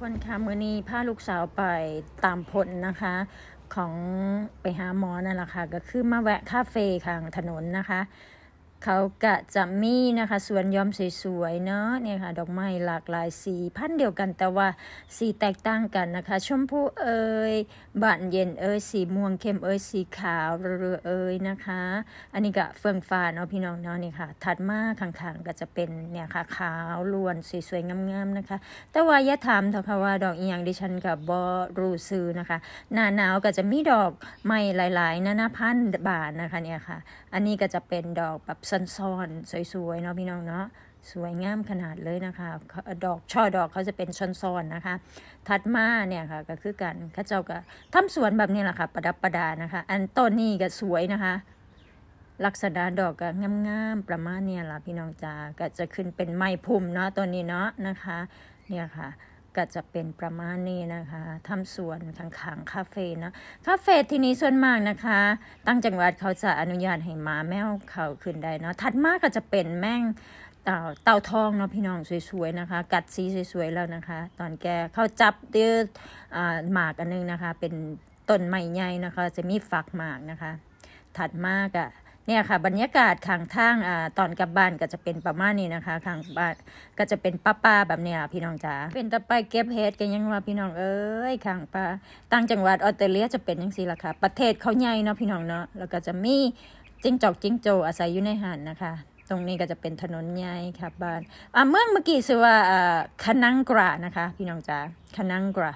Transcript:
คนค่ะมือนี้พาลูกสาวไปตามผลนะคะ ของไปหาหมอนั่นแหละค่ะ ก็คือมาแวะคาเฟ่ค่างถนนนะคะเขากะจะมีนะคะสวนย้อมสวยๆเนาะเนี่ยค่ะดอกไม้หลากหลายสีพันเดียวกันแต่ว่าสีแตกต่างกันนะคะชมพูเอ่ยบานเย็นเอ่ยสีม่วงเข้มเอ่ยสีขาวเรือเอ่ยนะคะ อันนี้กะเฟื่องฟ้าเนาะพี่น้องเนาะนี่ค่ะ ถัดมาข้างๆก็จะเป็นเนี่ยค่ะขาวล้วนสวยๆงามๆนะคะ แต่ว่าอย่าถามเถอะค่ะว่า ดอกอีหยังดิฉันกับบอรูซื้อนะคะหน้าหนาวก็จะมีดอก ไม้หลาย ๆนานาพันบานนะคะเนี่ยค่ะ อันนี้ก็จะเป็นดอกแบบซันซ้อนสวยๆเนาะพี่น้องเนาะสวยงามขนาดเลยนะคะ ดอกช่อดอกเขาจะเป็นซ้อนๆนะคะทัดมาเนี่ยค่ะ ก็คือกันข้าเจ้าก็ทำสวนแบบนี้แหละค่ะ ประดับประดานะคะ อันต้นนี้ก็สวยนะคะ ลักษณะดอกก็งามๆประมาณเนี่ยล่ะ พี่น้องจ๋าก็จะขึ้นเป็นไม้พุ่มเนาะต้นนี้เนาะนะคะ เนี่ยค่ะก็จะเป็นประมาณนี้นะคะ ทำสวนข้างๆางคาเฟ่นะ คาเฟ่ที่นี้ส่วนมากนะคะ ตั้งจังหวัดเขาจะอนุญาตให้หมาแมวเขาขึ้นได้เนาะถัดมาก็จะเป็นแมงเต่าเต่าทองเนาะพี่น้องสวยๆนะคะ กัดสีสวยๆแล้วนะคะ ตอนแกเขาจับเดือดหมากอันนึงนะคะ เป็นต้นไม้ใหญ่นะคะ จะมีฝักหมากนะคะ ถัดมากอะ่ะเนี่ยค่ะบรรยากาศข้างทางอ่าตอนกลับบ้านก็จะเป็นประมาณนี้นะคะข้างบ้านก็จะเป็นป้าป้าแบบเนี้ยพี่น้องจ๋าเป็นตะไปเก็บเฮดกันยังว่าพี่น้องเอ้ยข้างป้าต่างจังหวัดออสเตรเลีย จะเป็นยังสี่ละค่ะประเทศเขาใหญ่เนาะพี่น้องเนาะแล้วก็จะมีจิ้งจอกจิ้งโจอาศัยอยู่ในหันนะคะ ตรงนี้ก็จะเป็นถนนใหญ่ครับบ้านเมืองเมื่อกี้ซื่อว่าคนังกรานะคะ พี่น้องจ๋าคนังกรา